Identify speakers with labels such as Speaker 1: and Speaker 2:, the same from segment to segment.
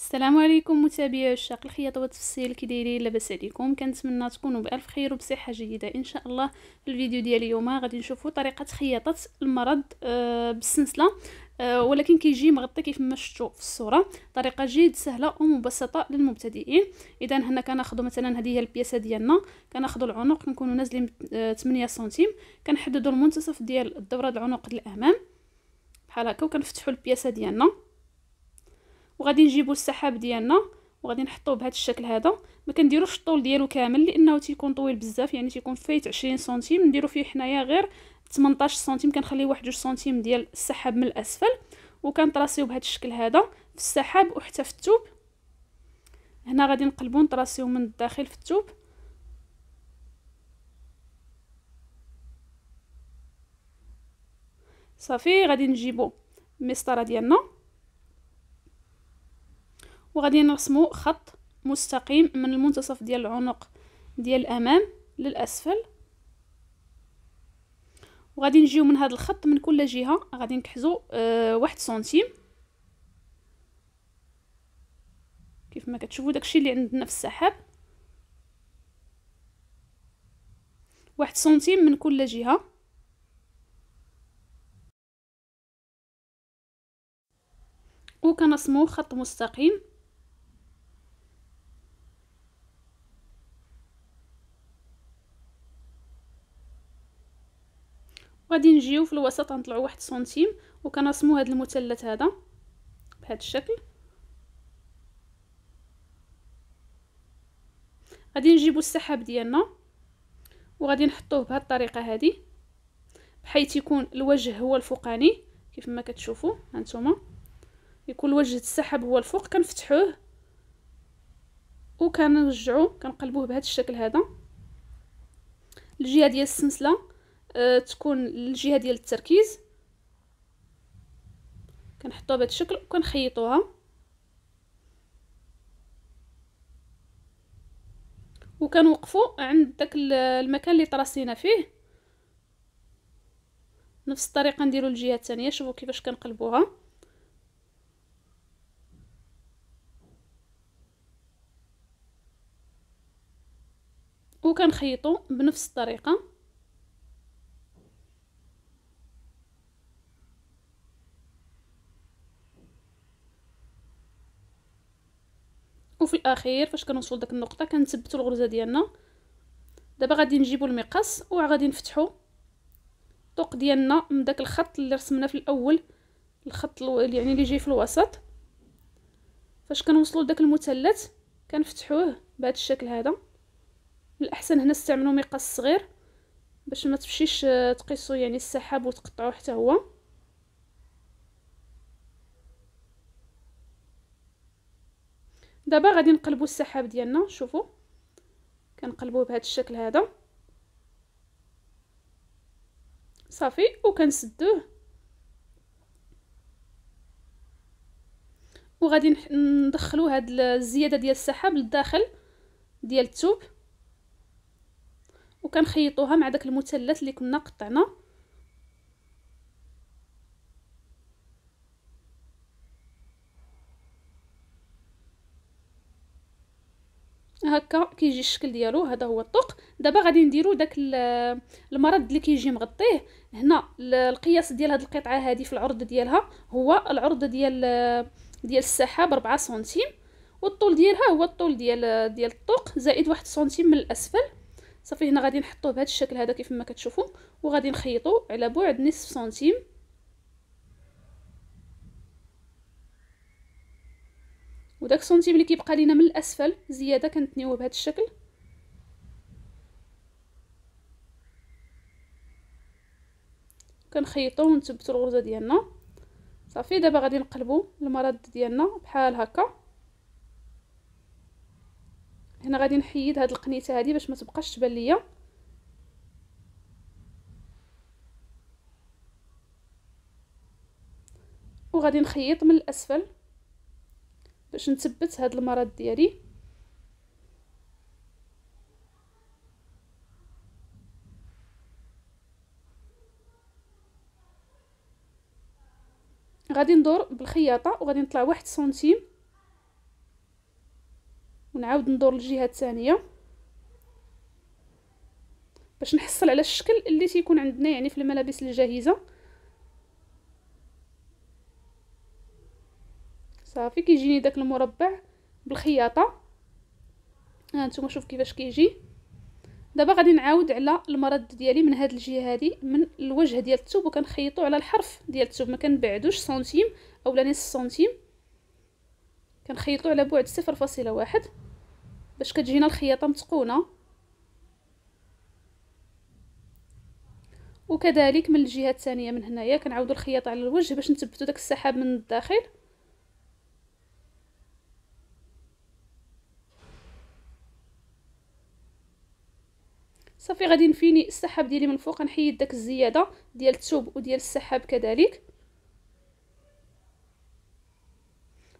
Speaker 1: السلام عليكم متابعي عشاق الخياطه والتفصيل كي دايرين لاباس عليكم كنتمنى تكونوا بالف خير وبصحه جيده ان شاء الله في الفيديو ديال اليوم غادي نشوفوا طريقه خياطه المرض آه، بالسنسله آه، ولكن كيجي مغطي كيف ما شفتوا في الصوره طريقه جد سهله ومبسطه للمبتدئين اذا هنا كناخذوا مثلا هذه هي البياسه ديالنا كناخذوا العنق كنكونوا نازلين 8 آه، سنتيم كنحددوا المنتصف ديال الدوره العنق للامام بحال هكا وكنفتحوا البياسه ديالنا وغادي نجيبو السحاب ديالنا وغادي نحطوه بهذا الشكل هذا ما كنديروش الطول ديالو كامل لانه تيكون طويل بزاف يعني تيكون فايت 20 سنتيم نديرو فيه حنايا غير 18 سنتيم كنخليه واحد 2 سنتيم ديال السحاب من الاسفل وكنطراسيو بهذا الشكل هذا في السحاب وحتى في الثوب هنا غادي نقلبو نطراسيو من الداخل في الثوب صافي غادي نجيبو المسطره ديالنا وغادي نرسمو خط مستقيم من المنتصف ديال العنق ديال الامام للاسفل وغادي نجيو من هذا الخط من كل جهه غادي نكحزو أه واحد سنتيم كيف ما كتشوفوا داكشي اللي عندنا في السحاب واحد سنتيم من كل جهه وكنصمو خط مستقيم غادي نجيو في الوسط غنطلعو واحد سنتيم وكنرسمو هاد المثلث هذا بهاد الشكل غادي نجيبو السحاب ديالنا وغادي نحطوه بهاد الطريقه هادي بحيث يكون الوجه هو الفوقاني كيف ما كتشوفوا هانتوما يكون وجه السحاب هو الفوق كنفتحوه وكنرجعو كنقلبوه بهذا الشكل هذا الجهه ديال السلسله آه، تكون الجهه ديال التركيز كنحطوها بهذا الشكل وكنخيطوها وكنوقفوا عند داك المكان اللي طرسينا فيه نفس الطريقه نديروا الجهه الثانيه شوفوا كيفاش كنقلبوها وكنخيطوا بنفس الطريقه وفي الاخير فاش كنوصل داك النقطه كنثبتوا الغرزه ديالنا دابا غادي نجيبوا المقص وغادي نفتحوا الطوق ديالنا من داك الخط اللي رسمنا في الاول الخط يعني اللي جاي في الوسط فاش كنوصلوا لداك المثلث كنفتحوه بهذا الشكل هذا من الاحسن هنا استعملوا مقص صغير باش ما تمشيش آه، تقيسوا يعني السحاب وتقطعوا حتى هو دابا غادي نقلبوا السحاب ديالنا شوفوا كنقلبوه بهذا الشكل هذا صافي وكنسدوه وغادي ندخلو هاد الزياده ديال السحاب للداخل ديال الثوب وكنخيطوها مع داك المثلث اللي كنا قطعنا هكا كيجي الشكل ديالو هذا هو الطوق دابا غادي نديرو داك المرض اللي كيجي مغطيه هنا القياس ديال هاد القطعه هذه في العرض ديالها هو العرض ديال ديال السحاب 4 سنتيم والطول ديالها هو الطول ديال ديال الطوق زائد واحد سنتيم من الاسفل صافي هنا غادي نحطوه بهذا الشكل هذا كيف ما كتشوفوا وغادي نخيطو على بعد نصف سنتيم وداك السنتيم اللي كيبقى لينا من الاسفل زياده كنتنيوه بهذا الشكل كنخيطو ونثبتو الغرزه ديالنا صافي دابا غادي نقلبو المراد ديالنا بحال هكا هنا غادي نحيد هاد القنيته هادي باش ما تبقاش تبان ليا وغادي نخيط من الاسفل باش نثبت هاد المرض ديالي غادي ندور بالخياطه وغادي نطلع واحد سنتيم ونعاود ندور للجهه الثانيه باش نحصل على الشكل اللي تيكون عندنا يعني في الملابس الجاهزه صافي كيجيني داك المربع بالخياطه ها نتوما شوف كيفاش كيجي دابا غادي نعاود على المرد ديالي من هاد الجهه هادي من الوجه ديال الثوب وكنخيطو على الحرف ديال الثوب ما كنبعدوش سنتيم اولا نص سنتيم كنخيطو على بعد صفر فاصلة واحد باش كتجينا الخياطه متقونه وكذلك من الجهه الثانيه من هنايا كنعاودو الخياطه على الوجه باش نثبتو داك السحاب من الداخل صافي غادي نفيني السحاب ديالي من فوق نحيد داك الزياده ديال الثوب وديال السحاب كذلك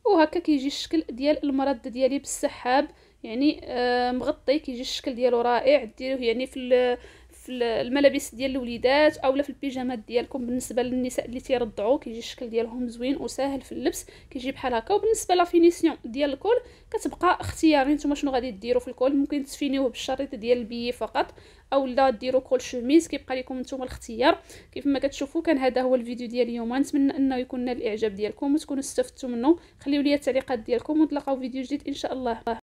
Speaker 1: وهكا كيجي الشكل ديال المرد ديالي بالسحاب يعني آه مغطي كيجي الشكل ديالو رائع ديروه يعني في في الملابس ديال الوليدات اولا في البيجامات ديالكم بالنسبه للنساء اللي تيرضعوا كيجي الشكل ديالهم زوين وساهل في اللبس كيجي بحال هكا وبالنسبه لافينيسيون ديال الكول كتبقى اختياري نتوما شنو غادي ديروا في الكول ممكن تفينيوه بالشريط ديال البي فقط اولا ديروا كول شوميز كيبقى لكم نتوما الاختيار كيف ما كتشوفوا كان هذا هو الفيديو ديال اليوم نتمنى انه يكون نال الاعجاب ديالكم وتكونوا استفدتوا منه خليو لي التعليقات ديالكم ونتلاقاو فيديو جديد ان شاء الله